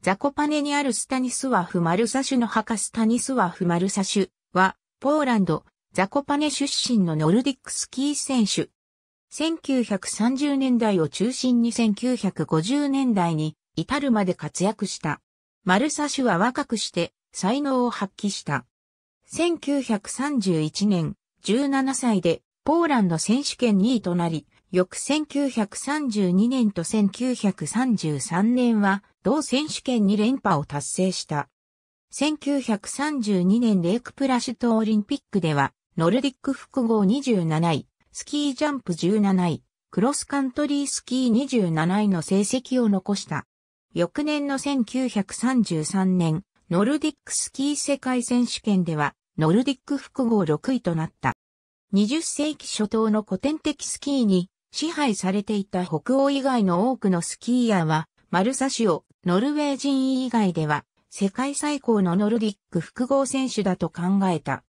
ザコパネにあるスタニスワフ・マルサシュの墓スタニスワフ・マルサシュは、ポーランド、ザコパネ出身のノルディックスキー選手。1930年代を中心に1950年代に至るまで活躍した。マルサシュは若くして才能を発揮した。1931年、17歳でポーランド選手権2位となり、翌1932年と1933年は同選手権に連覇を達成した。1932年レイクプラシュトオリンピックでは、ノルディック複合27位、スキージャンプ17位、クロスカントリースキー27位の成績を残した。翌年の1933年、ノルディックスキー世界選手権では、ノルディック複合6位となった。20世紀初頭の古典的スキーに支配されていた北欧以外の多くのスキーヤーは、丸差シオ、ノルウェー人以外では世界最高のノルディック複合選手だと考えた。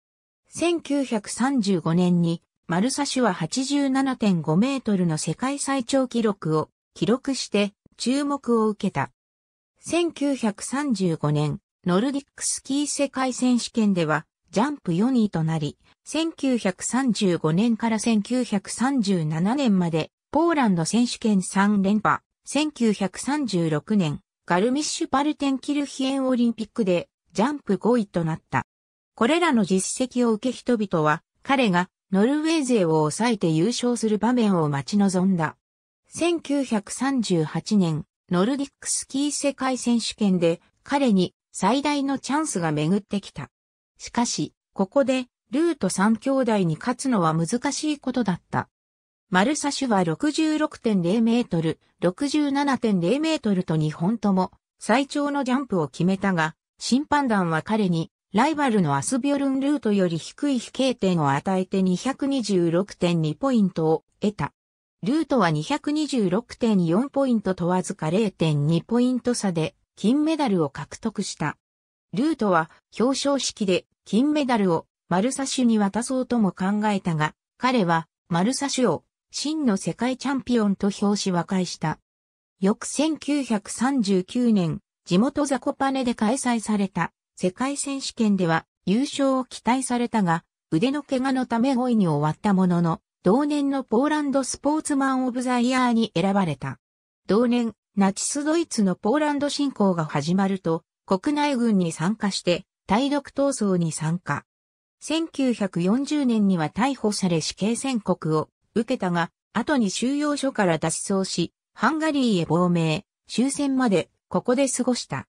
1935年にマルサシュは87.5メートルの世界最長記録を記録して注目を受けた。1935年、ノルディックスキー世界選手権ではジャンプ4位となり、1935年から1937年までポーランド選手権3連覇、1936年、ガルミッシュパルテンキルヒエンオリンピックでジャンプ5位となった。これらの実績を受け人々は彼がノルウェー勢を抑えて優勝する場面を待ち望んだ。1938年、ノルディックスキー世界選手権で彼に最大のチャンスが巡ってきた。しかし、ここでルート3兄弟に勝つのは難しいことだった。マルサシュは66.0メートル、67.0メートルと2本とも最長のジャンプを決めたが、審判団は彼にライバルのアスビョルンルートより低い飛型点を与えて226.2ポイントを得た。ルートは226.4ポイントとわずか0.2ポイント差で金メダルを獲得した。ルートは表彰式で金メダルをマルサシュに渡そうとも考えたが、彼はマルサシュを真の世界チャンピオンと表紙和解した。翌1939年、地元ザコパネで開催された世界選手権では優勝を期待されたが、腕の怪我のため5位に終わったものの、同年のポーランドスポーツマンオブザイヤーに選ばれた。同年、ナチスドイツのポーランド侵攻が始まると、国内軍に参加して、対独闘争に参加。1940年には逮捕され死刑宣告を受けたが、後に収容所から脱走し、ハンガリーへ亡命、終戦までここで過ごした。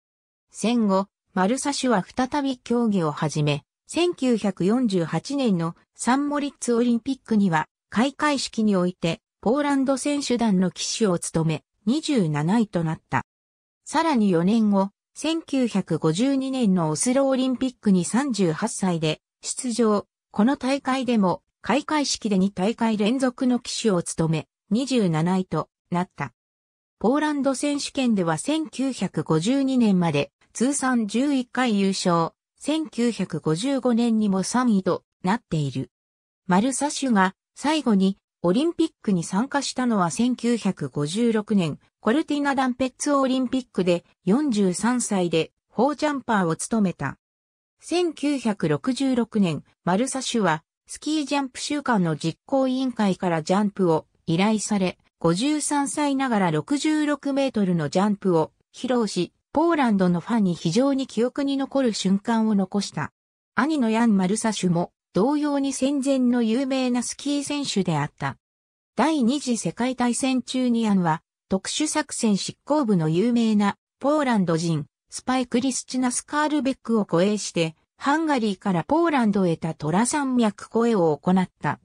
戦後、マルサシュは再び競技を始め、1948年のサンモリッツオリンピックには開会式においてポーランド選手団の騎手を務め27位となった。さらに4年後、1952年のオスロオリンピックに38歳で出場。この大会でも開会式で2大会連続の騎手を務め、27位となった。ポーランド選手権では1952年まで通算11回優勝、1955年にも3位となっている。マルサシュが最後にオリンピックに参加したのは1956年、コルティナダンペッツオリンピックで43歳でフォージャンパーを務めた。1966年、マルサシュはスキージャンプ週間の実行委員会からジャンプを依頼され、53歳ながら66メートルのジャンプを披露し、ポーランドのファンに非常に記憶に残る瞬間を残した。兄のヤン・マルサシュも同様に戦前の有名なスキー選手であった。第二次世界大戦中にヤンは特殊作戦執行部の有名なポーランド人スパイクリスチナ・スカールベックを護衛してハンガリーからポーランドへたトラ山脈越えを行った。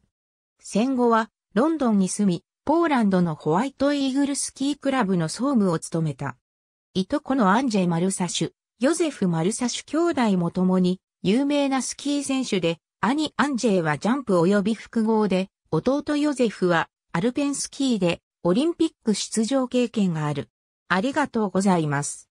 戦後はロンドンに住み、ポーランドのホワイトイーグルスキークラブの総務を務めた。いとこのアンジェ・マルサシュ、ヨゼフ・マルサシュ兄弟も共に有名なスキー選手で、兄アンジェはジャンプ及び複合で、弟ヨゼフはアルペンスキーでオリンピック出場経験がある。ありがとうございます。